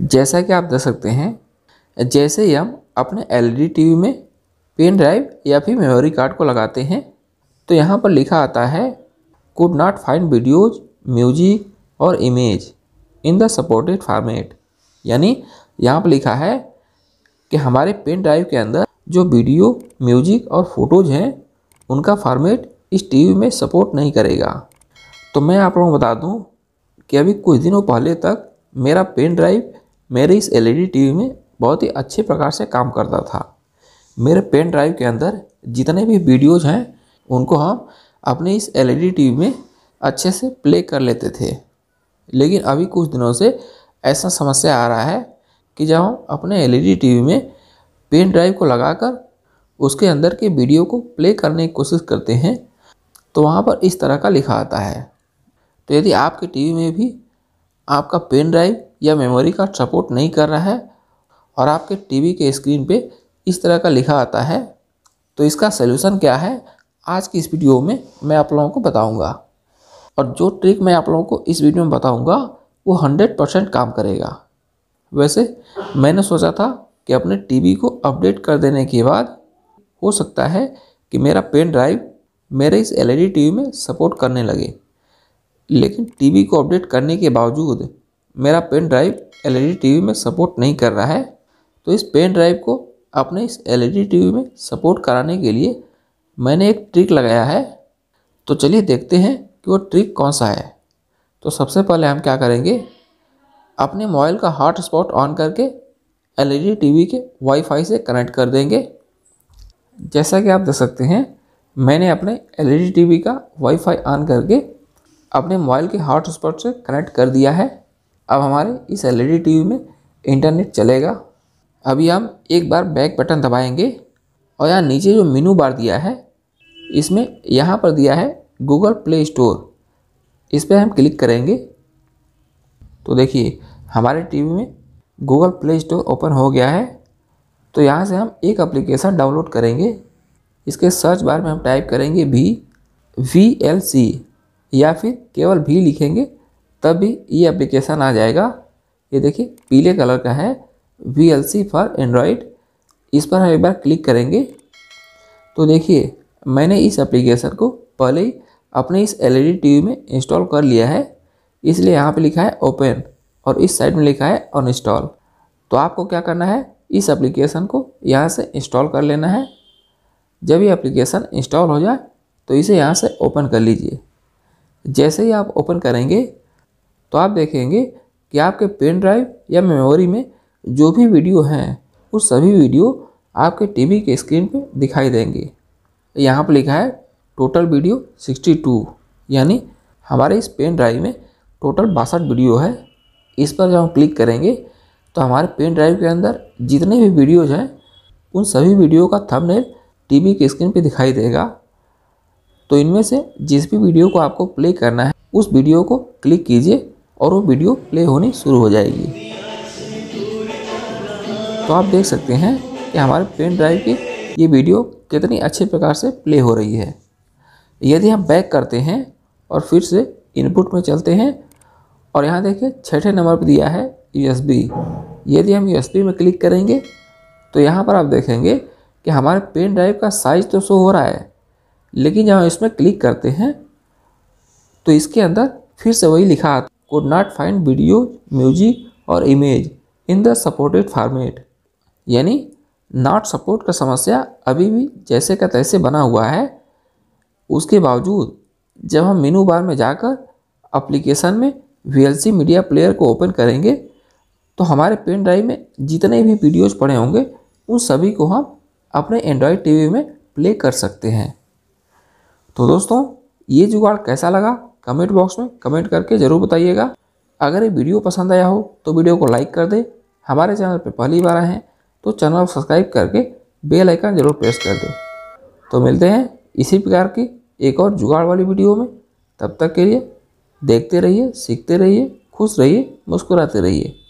जैसा कि आप देख सकते हैं जैसे ही हम अपने एलईडी टीवी में पेन ड्राइव या फिर मेमोरी कार्ड को लगाते हैं तो यहाँ पर लिखा आता है could not find videos music और image in the supported format यानी यहाँ पर लिखा है कि हमारे पेन ड्राइव के अंदर जो वीडियो म्यूजिक और फोटोज हैं उनका फॉर्मेट इस टीवी में सपोर्ट नहीं करेगा तो मैं आप लोगों को बता दूं कि अभी कुछ दिनों पहले तक मेरा पेन ड्राइव मेरे इस एलईडी टीवी में बहुत ही अच्छे प्रकार से काम करता था मेरे पेन ड्राइव के अंदर जितने भी वीडियोज़ हैं उनको हम अपने इस एलईडी टीवी में अच्छे से प्ले कर लेते थे लेकिन अभी कुछ दिनों से ऐसा समस्या आ रहा है कि जब हम अपने एलईडी टीवी में पेन ड्राइव को लगाकर उसके अंदर के वीडियो को प्ले करने की कोशिश करते हैं तो वहाँ पर इस तरह का लिखा आता है तो यदि आपके टीवी में भी आपका पेन ड्राइव या मेमोरी कार्ड सपोर्ट नहीं कर रहा है और आपके टीवी के स्क्रीन पे इस तरह का लिखा आता है तो इसका सलूशन क्या है आज की इस वीडियो में मैं आप लोगों को बताऊंगा और जो ट्रिक मैं आप लोगों को इस वीडियो में बताऊंगा वो 100 परसेंट काम करेगा वैसे मैंने सोचा था कि अपने टीवी को अपडेट कर देने के बाद हो सकता है कि मेरा पेन ड्राइव मेरे इस एलईडी टीवी e में सपोर्ट करने लगे लेकिन टीवी को अपडेट करने के बावजूद मेरा पेन ड्राइव एलईडी टीवी में सपोर्ट नहीं कर रहा है तो इस पेन ड्राइव को अपने इस एलईडी टीवी में सपोर्ट कराने के लिए मैंने एक ट्रिक लगाया है तो चलिए देखते हैं कि वो ट्रिक कौन सा है तो सबसे पहले हम क्या करेंगे अपने मोबाइल का हॉट स्पॉट ऑन करके एलईडी टीवी के वाईफाई से कनेक्ट कर देंगे जैसा कि आप देख सकते हैं मैंने अपने एलईडी टीवी का वाईफाई ऑन करके अपने मोबाइल के हॉट स्पॉट से कनेक्ट कर दिया है अब हमारे इस टी टीवी में इंटरनेट चलेगा अभी हम एक बार बैक बटन दबाएंगे और यहाँ नीचे जो मेनू बार दिया है इसमें यहाँ पर दिया है गूगल प्ले स्टोर इस पर हम क्लिक करेंगे तो देखिए हमारे टीवी में गूगल प्ले स्टोर ओपन हो गया है तो यहाँ से हम एक एप्लीकेशन डाउनलोड करेंगे इसके सर्च बार में हम टाइप करेंगे भी वी एल सी या फिर केवल भी लिखेंगे तभी ये एप्लीकेशन आ जाएगा ये देखिए पीले कलर का है V L C for Android इस पर हम एक बार क्लिक करेंगे तो देखिए मैंने इस एप्लीकेशन को पहले ही अपने इस एल ई टीवी में इंस्टॉल कर लिया है इसलिए यहाँ पे लिखा है ओपन और इस साइड में लिखा है अनइंस्टॉल इंस्टॉल तो आपको क्या करना है इस एप्लीकेशन को यहाँ से इंस्टॉल कर लेना है जब ये एप्लीकेशन इंस्टॉल हो जाए तो इसे यहाँ से ओपन कर लीजिए जैसे ही आप ओपन करेंगे तो आप देखेंगे कि आपके पेन ड्राइव या मेमोरी में जो भी वीडियो हैं वो सभी वीडियो आपके टीवी के स्क्रीन पे दिखाई देंगे यहाँ पर लिखा है टोटल वीडियो 62 यानी हमारे इस पेन ड्राइव में टोटल बासठ वीडियो है इस पर जब हम क्लिक करेंगे तो हमारे पेन ड्राइव के अंदर जितने भी वीडियोज़ हैं उन सभी वीडियो का थंबनेल टीवी के स्क्रीन पे दिखाई देगा तो इनमें से जिस भी वीडियो को आपको प्ले करना है उस वीडियो को क्लिक कीजिए और वो वीडियो प्ले होनी शुरू हो जाएगी तो आप देख सकते हैं कि हमारे पेन ड्राइव की ये वीडियो कितनी अच्छे प्रकार से प्ले हो रही है यदि हम बैक करते हैं और फिर से इनपुट में चलते हैं और यहाँ देखिए छठे नंबर पर दिया है यूएसबी यदि हम यूएसबी में क्लिक करेंगे तो यहाँ पर आप देखेंगे कि हमारे पेन ड्राइव का साइज तो शो हो रहा है लेकिन जब हम इसमें क्लिक करते हैं तो इसके अंदर फिर से वही लिखा could not find video, music और image in the supported format यानी नॉट सपोर्ट का समस्या अभी भी जैसे का तैसे बना हुआ है उसके बावजूद जब हम मेनू बार में जाकर अप्लीकेशन में वी मीडिया प्लेयर को ओपन करेंगे तो हमारे पेन ड्राइव में जितने भी वीडियोज़ पड़े होंगे उन सभी को हम अपने एंड्रॉयड टीवी में प्ले कर सकते हैं तो दोस्तों ये जुगाड़ कैसा लगा कमेंट बॉक्स में कमेंट करके ज़रूर बताइएगा अगर ये वीडियो पसंद आया हो तो वीडियो को लाइक कर दें हमारे चैनल पर पहली बार आए हैं तो चैनल को सब्सक्राइब करके बेल आइकन जरूर प्रेस कर दें तो मिलते हैं इसी प्रकार की एक और जुगाड़ वाली वीडियो में तब तक के लिए देखते रहिए सीखते रहिए खुश रहिए मुस्कुराते रहिए